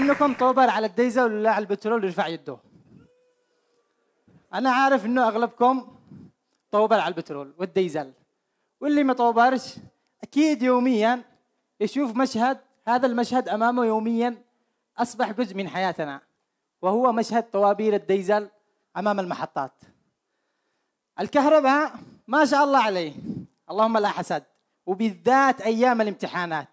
منكم طوبر على الديزل ولا على البترول يرفع يده انا عارف انه اغلبكم طوبر على البترول والديزل واللي ما طوبرش اكيد يوميا يشوف مشهد هذا المشهد امامه يوميا اصبح جزء من حياتنا وهو مشهد طوابير الديزل امام المحطات الكهرباء ما شاء الله عليه اللهم لا حسد وبالذات ايام الامتحانات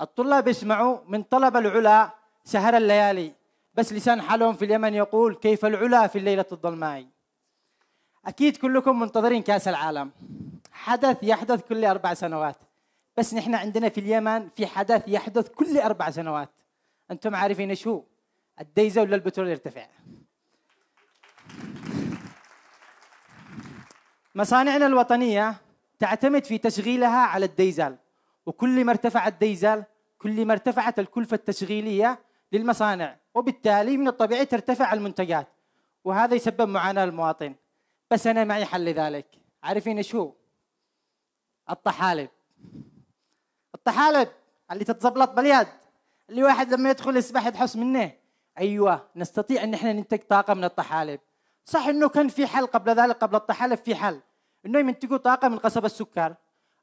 الطلاب يسمعوا من طلب العلا سهر الليالي بس لسان حالهم في اليمن يقول كيف العلا في الليلة الظلماء أكيد كلكم منتظرين كأس العالم حدث يحدث كل أربع سنوات بس نحن عندنا في اليمن في حدث يحدث كل أربع سنوات أنتم عارفين إيش هو الديزة ولا البترول يرتفع مصانعنا الوطنية تعتمد في تشغيلها على الديزل وكل ما ارتفع الديزل كل ما ارتفعت الكلفة التشغيلية للمصانع وبالتالي من الطبيعي ترتفع المنتجات وهذا يسبب معاناة للمواطن بس أنا معي حل لذلك عارفين ايش هو؟ الطحالب الطحالب اللي تتزبلط باليد اللي واحد لما يدخل يسبح يتحس منه ايوه نستطيع ان احنا ننتج طاقه من الطحالب صح انه كان في حل قبل ذلك قبل الطحالب في حل انه ينتجوا طاقه من قصب السكر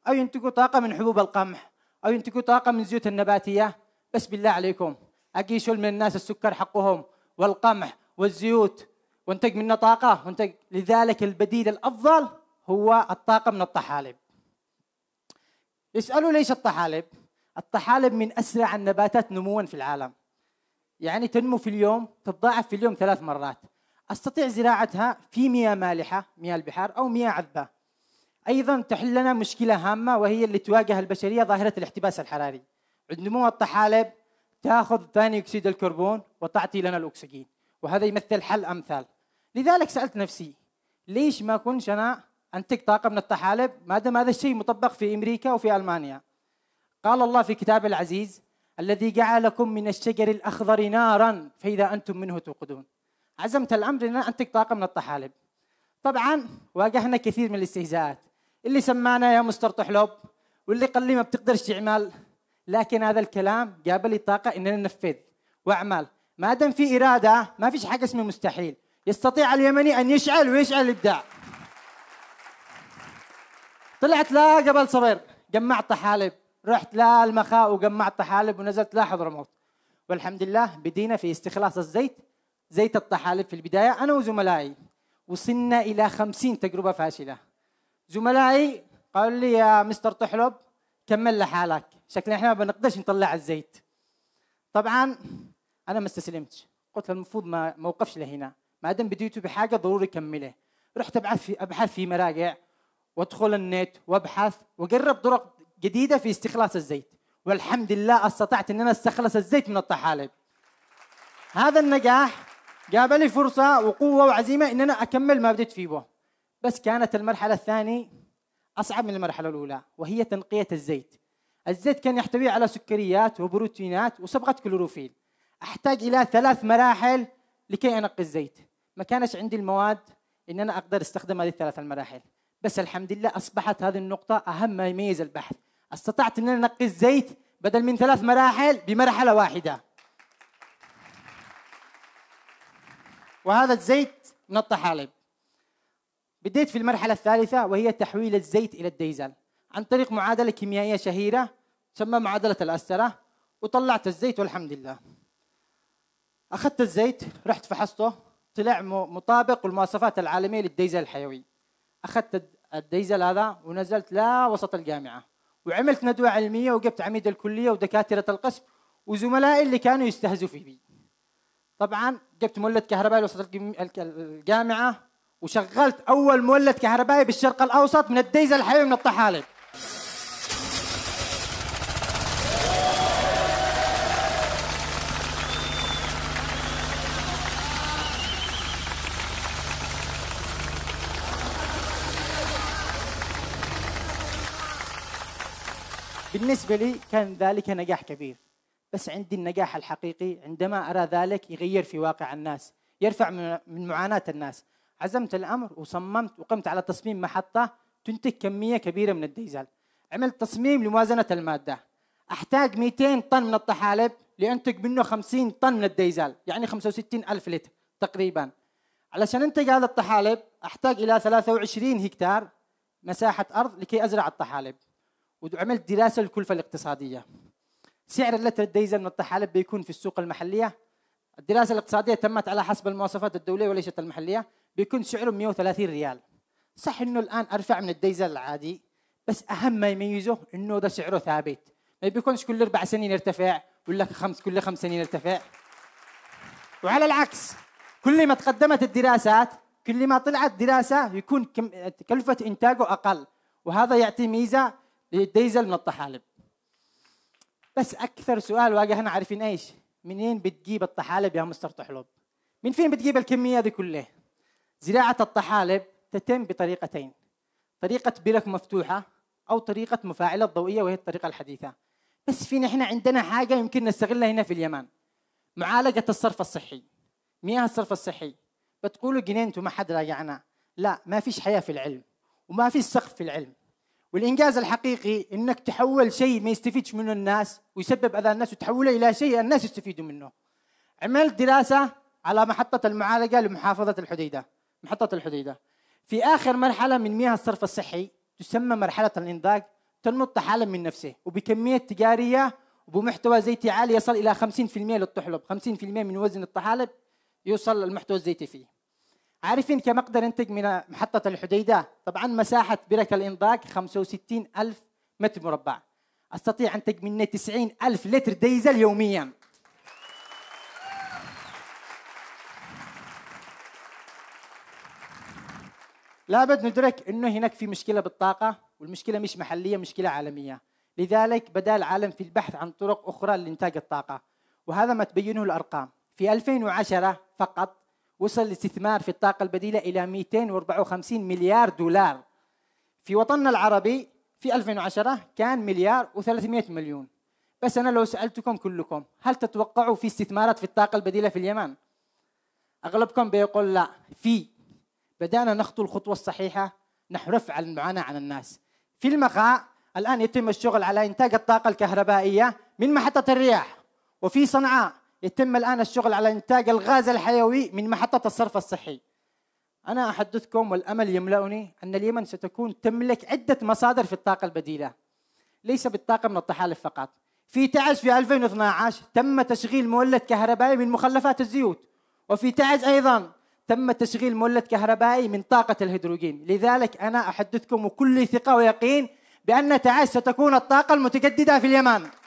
او ينتجوا طاقه من حبوب القمح او ينتجوا طاقه من زيوت النباتيه بس بالله عليكم اجي شل من الناس السكر حقهم والقمح والزيوت وانتج منه طاقه وانتج لذلك البديل الافضل هو الطاقه من الطحالب اسألوا ليش الطحالب الطحالب من اسرع النباتات نموا في العالم يعني تنمو في اليوم تتضاعف في اليوم ثلاث مرات استطيع زراعتها في مياه مالحه مياه البحار او مياه عذبه ايضا تحل لنا مشكله هامه وهي اللي تواجه البشريه ظاهره الاحتباس الحراري عند نمو الطحالب تاخذ ثاني اكسيد الكربون وتعطي لنا الاكسجين وهذا يمثل حل امثال لذلك سالت نفسي ليش ما كنش انا انتج طاقه من الطحالب ما دام هذا الشيء مطبق في امريكا وفي المانيا قال الله في كتابه العزيز الذي جعلكم من الشجر الاخضر نارا فاذا انتم منه توقدون عزمت الامر ان انتج طاقه من الطحالب طبعا واجهنا كثير من الاستهزاءات اللي سمعنا يا مستر طحلب واللي قال لي ما بتقدرش تعمل لكن هذا الكلام جاب لي طاقه ان انا انفذ واعمل ما دام في اراده ما فيش حاجه اسمه مستحيل يستطيع اليمني ان يشعل ويشعل الابداع طلعت لا قبل صبر جمعت طحالب رحت لا المخاء وجمعت طحالب ونزلت لا حضرموت والحمد لله بدينا في استخلاص الزيت زيت الطحالب في البداية أنا وزملائي وصلنا إلى خمسين تجربة فاشلة زملائي قالوا لي يا مستر طحلب كمل لحالك شكلنا احنا ما بنقدرش نطلع الزيت طبعا انا ما استسلمتش قلت المفروض ما موقفش لهنا ما دام بديته بحاجه ضروري كمله رحت ابحث في ابحث في مراجع وادخل النت وابحث واجرب طرق جديده في استخلاص الزيت والحمد لله استطعت ان انا استخلص الزيت من الطحالب هذا النجاح جاب لي فرصه وقوه وعزيمه ان انا اكمل ما بديت فيه بس كانت المرحله الثانيه أصعب من المرحلة الأولى وهي تنقية الزيت الزيت كان يحتوي على سكريات وبروتينات وصبغة كلوروفيل أحتاج إلى ثلاث مراحل لكي أنقي الزيت ما كانش عندي المواد إن أنا أقدر أستخدم هذه الثلاث المراحل بس الحمد لله أصبحت هذه النقطة أهم ما يميز البحث استطعت أن أنقي الزيت بدل من ثلاث مراحل بمرحلة واحدة وهذا الزيت من الطحالب بديت في المرحلة الثالثة وهي تحويل الزيت إلى الديزل عن طريق معادلة كيميائية شهيرة تسمى معادلة الأسترة وطلعت الزيت والحمد لله أخذت الزيت رحت فحصته طلع مطابق للمواصفات العالمية للديزل الحيوي أخذت الديزل هذا ونزلت لا وسط الجامعة وعملت ندوة علمية وجبت عميد الكلية ودكاترة القسم وزملائي اللي كانوا يستهزوا في بي طبعا جبت مولد كهرباء وسط الجامعة وشغلت اول مولد كهربائي بالشرق الاوسط من الديزل الحيوي من الطحالب بالنسبة لي كان ذلك نجاح كبير بس عندي النجاح الحقيقي عندما أرى ذلك يغير في واقع الناس يرفع من معاناة الناس عزمت الامر وصممت وقمت على تصميم محطه تنتج كميه كبيره من الديزل. عملت تصميم لموازنه الماده. احتاج 200 طن من الطحالب لانتج منه 50 طن من الديزل، يعني 65 الف لتر تقريبا. علشان انتج هذا الطحالب احتاج الى 23 هكتار مساحه ارض لكي ازرع الطحالب. وعملت دراسه للكلفه الاقتصاديه. سعر اللتر الديزل من الطحالب بيكون في السوق المحليه الدراسه الاقتصاديه تمت على حسب المواصفات الدوليه وليست المحليه بيكون سعره 130 ريال صح انه الان ارفع من الديزل العادي بس اهم ما يميزه انه ده سعره ثابت ما بيكونش كل اربع سنين يرتفع ولا خمس كل خمس سنين يرتفع وعلى العكس كل ما تقدمت الدراسات كل ما طلعت دراسة يكون كلفة إنتاجه أقل وهذا يعطي ميزة للديزل من الطحالب بس أكثر سؤال واجهنا عارفين إيش منين بتجيب الطحالب يا مستر طحلب من فين بتجيب الكمية دي كلها زراعة الطحالب تتم بطريقتين طريقة بلك مفتوحة أو طريقة مفاعلة ضوئية وهي الطريقة الحديثة بس في نحن عندنا حاجة يمكن نستغلها هنا في اليمن معالجة الصرف الصحي مياه الصرف الصحي بتقولوا جنين ما حد راجعنا لا ما فيش حياة في العلم وما فيش سقف في العلم والإنجاز الحقيقي إنك تحول شيء ما يستفيدش منه الناس ويسبب أذى الناس وتحوله إلى شيء الناس يستفيدوا منه عملت دراسة على محطة المعالجة لمحافظة الحديدة محطة الحديدة في آخر مرحلة من مياه الصرف الصحي تسمى مرحلة الإنضاج تنمو حالا من نفسه وبكمية تجارية وبمحتوى زيتي عالي يصل إلى 50% للطحلب 50% من وزن الطحالب يوصل المحتوى الزيتي فيه عارفين كم أقدر أنتج من محطة الحديدة؟ طبعا مساحة برك الإنضاج 65 ألف متر مربع أستطيع أنتج منه 90 ألف لتر ديزل يوميا لابد ندرك انه هناك في مشكله بالطاقه والمشكله مش محليه مشكله عالميه لذلك بدا العالم في البحث عن طرق اخرى لانتاج الطاقه وهذا ما تبينه الارقام في 2010 فقط وصل الاستثمار في الطاقه البديله الى 254 مليار دولار في وطننا العربي في 2010 كان مليار و300 مليون بس انا لو سالتكم كلكم هل تتوقعوا في استثمارات في الطاقه البديله في اليمن اغلبكم بيقول لا في بدأنا نخطو الخطوة الصحيحة نحو رفع المعاناة عن الناس في المخاء الآن يتم الشغل على إنتاج الطاقة الكهربائية من محطة الرياح وفي صنعاء يتم الآن الشغل على إنتاج الغاز الحيوي من محطة الصرف الصحي أنا أحدثكم والأمل يملأني أن اليمن ستكون تملك عدة مصادر في الطاقة البديلة ليس بالطاقة من الطحالب فقط في تعز في 2012 تم تشغيل مولد كهربائي من مخلفات الزيوت وفي تعز أيضا تم تشغيل مولد كهربائي من طاقة الهيدروجين لذلك أنا أحدثكم بكل ثقة ويقين بأن تعاش ستكون الطاقة المتجددة في اليمن